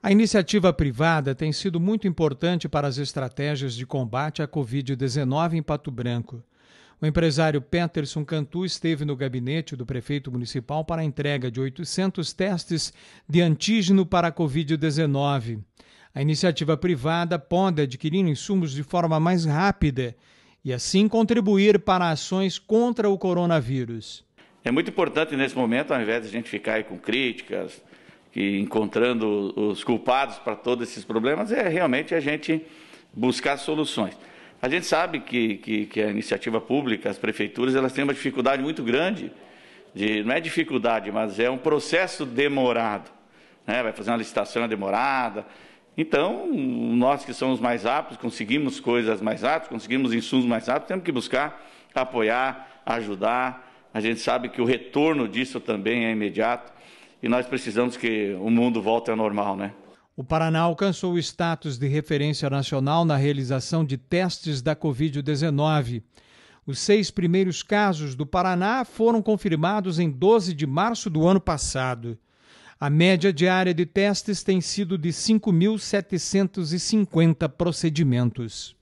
A iniciativa privada tem sido muito importante para as estratégias de combate à Covid-19 em Pato Branco. O empresário Peterson Cantu esteve no gabinete do prefeito municipal para a entrega de 800 testes de antígeno para a Covid-19. A iniciativa privada pode adquirir insumos de forma mais rápida e, assim, contribuir para ações contra o coronavírus. É muito importante nesse momento, ao invés de a gente ficar com críticas, que encontrando os culpados para todos esses problemas é realmente a gente buscar soluções. A gente sabe que, que, que a iniciativa pública, as prefeituras, elas têm uma dificuldade muito grande, de, não é dificuldade, mas é um processo demorado. Né? Vai fazer uma licitação é demorada, então, nós que somos mais aptos, conseguimos coisas mais aptas, conseguimos insumos mais aptos, temos que buscar apoiar, ajudar. A gente sabe que o retorno disso também é imediato e nós precisamos que o mundo volte ao normal, né? O Paraná alcançou o status de referência nacional na realização de testes da Covid-19. Os seis primeiros casos do Paraná foram confirmados em 12 de março do ano passado. A média diária de testes tem sido de 5.750 procedimentos.